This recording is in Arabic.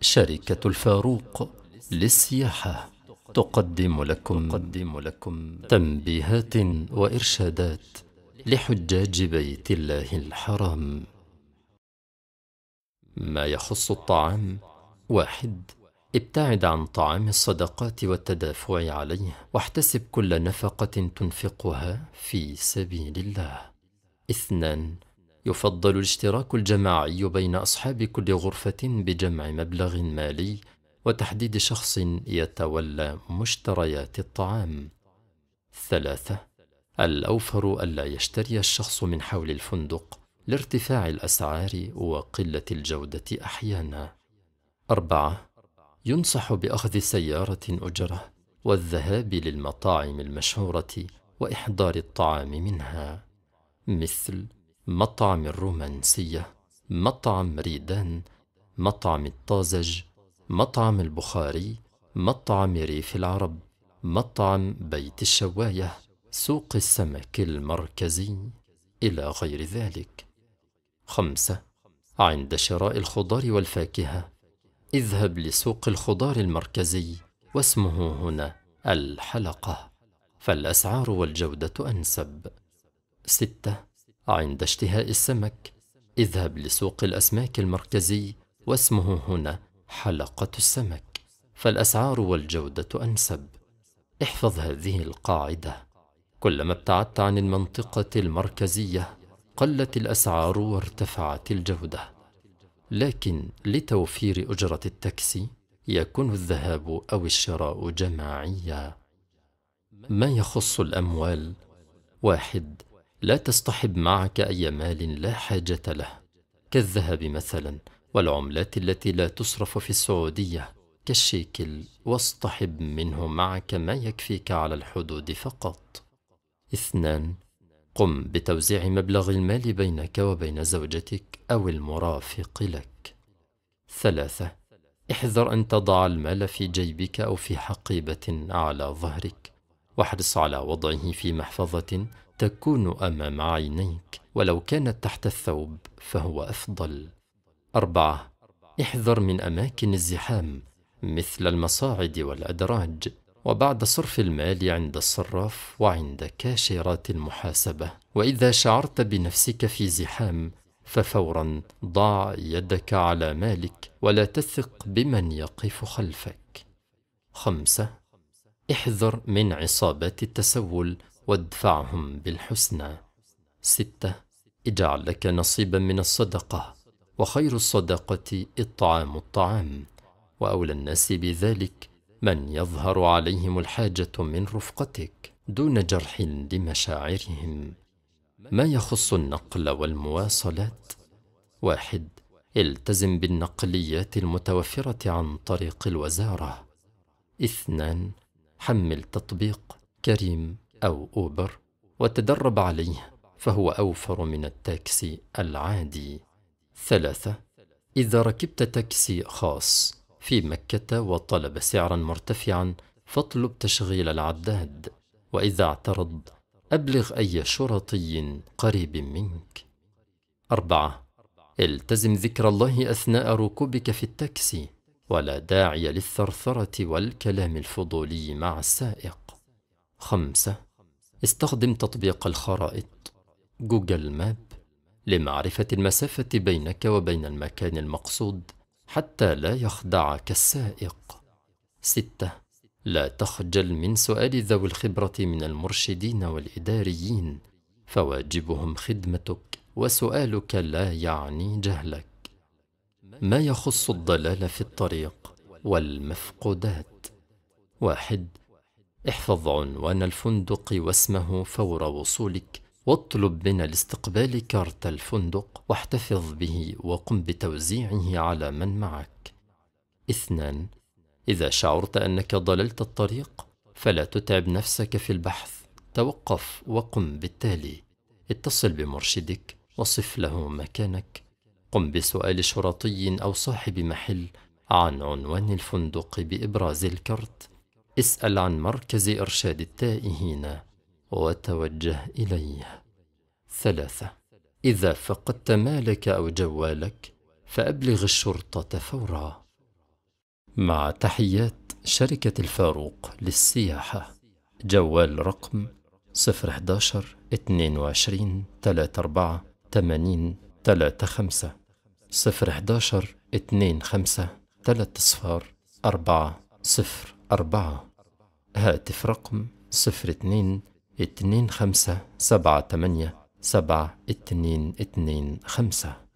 شركة الفاروق للسياحة تقدم لكم تقدم لكم تنبيهات وإرشادات لحجاج بيت الله الحرام ما يخص الطعام واحد ابتعد عن طعام الصدقات والتدافع عليه واحتسب كل نفقة تنفقها في سبيل الله اثنان يفضل الاشتراك الجماعي بين أصحاب كل غرفة بجمع مبلغ مالي وتحديد شخص يتولى مشتريات الطعام. ثلاثة الأوفر ألا يشتري الشخص من حول الفندق لارتفاع الأسعار وقلة الجودة أحيانا. أربعة ينصح بأخذ سيارة أجرة والذهاب للمطاعم المشهورة وإحضار الطعام منها مثل مطعم الرومانسية مطعم ريدان مطعم الطازج مطعم البخاري مطعم ريف العرب مطعم بيت الشواية سوق السمك المركزي إلى غير ذلك خمسة عند شراء الخضار والفاكهة اذهب لسوق الخضار المركزي واسمه هنا الحلقة فالأسعار والجودة أنسب ستة عند اشتهاء السمك اذهب لسوق الأسماك المركزي واسمه هنا حلقة السمك فالأسعار والجودة أنسب احفظ هذه القاعدة كلما ابتعدت عن المنطقة المركزية قلت الأسعار وارتفعت الجودة لكن لتوفير أجرة التاكسي يكون الذهاب أو الشراء جماعيا ما يخص الأموال واحد لا تصطحب معك أي مال لا حاجة له كالذهب مثلا والعملات التي لا تصرف في السعودية كالشيكل واصطحب منه معك ما يكفيك على الحدود فقط اثنان قم بتوزيع مبلغ المال بينك وبين زوجتك أو المرافق لك ثلاثة احذر أن تضع المال في جيبك أو في حقيبة على ظهرك واحرص على وضعه في محفظة تكون أمام عينيك ولو كانت تحت الثوب فهو أفضل أربعة احذر من أماكن الزحام مثل المصاعد والأدراج وبعد صرف المال عند الصراف وعند كاشيرات المحاسبة وإذا شعرت بنفسك في زحام ففورا ضع يدك على مالك ولا تثق بمن يقف خلفك خمسة احذر من عصابة التسول وادفعهم بالحسنى ستة اجعل لك نصيبا من الصدقة وخير الصدقة إطعام الطعام وأولى الناس بذلك من يظهر عليهم الحاجة من رفقتك دون جرح لمشاعرهم ما يخص النقل والمواصلات واحد التزم بالنقليات المتوفرة عن طريق الوزارة اثنان حمل تطبيق كريم أو أوبر وتدرب عليه فهو أوفر من التاكسي العادي ثلاثة إذا ركبت تاكسي خاص في مكة وطلب سعرا مرتفعا فاطلب تشغيل العداد وإذا اعترض أبلغ أي شرطي قريب منك أربعة التزم ذكر الله أثناء ركوبك في التاكسي ولا داعي للثرثرة والكلام الفضولي مع السائق خمسة استخدم تطبيق الخرائط جوجل ماب لمعرفة المسافة بينك وبين المكان المقصود حتى لا يخدعك السائق ستة لا تخجل من سؤال ذوي الخبرة من المرشدين والإداريين فواجبهم خدمتك وسؤالك لا يعني جهلك ما يخص الضلال في الطريق والمفقودات واحد احفظ عنوان الفندق واسمه فور وصولك واطلب من الاستقبال كارت الفندق واحتفظ به وقم بتوزيعه على من معك اثنان إذا شعرت أنك ضللت الطريق فلا تتعب نفسك في البحث توقف وقم بالتالي اتصل بمرشدك وصف له مكانك قم بسؤال شرطي أو صاحب محل عن عنوان الفندق بإبراز الكرت اسأل عن مركز إرشاد التائهين وتوجه إليه ثلاثة إذا فقدت مالك أو جوالك فأبلغ الشرطة فورا مع تحيات شركة الفاروق للسياحة جوال رقم 011 22 34 80 ثلاثة خمسة صفر حداشر اثنين خمسة ثلاثة صفار أربعة صفر أربعة هاتف رقم صفر اثنين اثنين خمسة سبعة ثمانية سبعة اثنين اثنين خمسة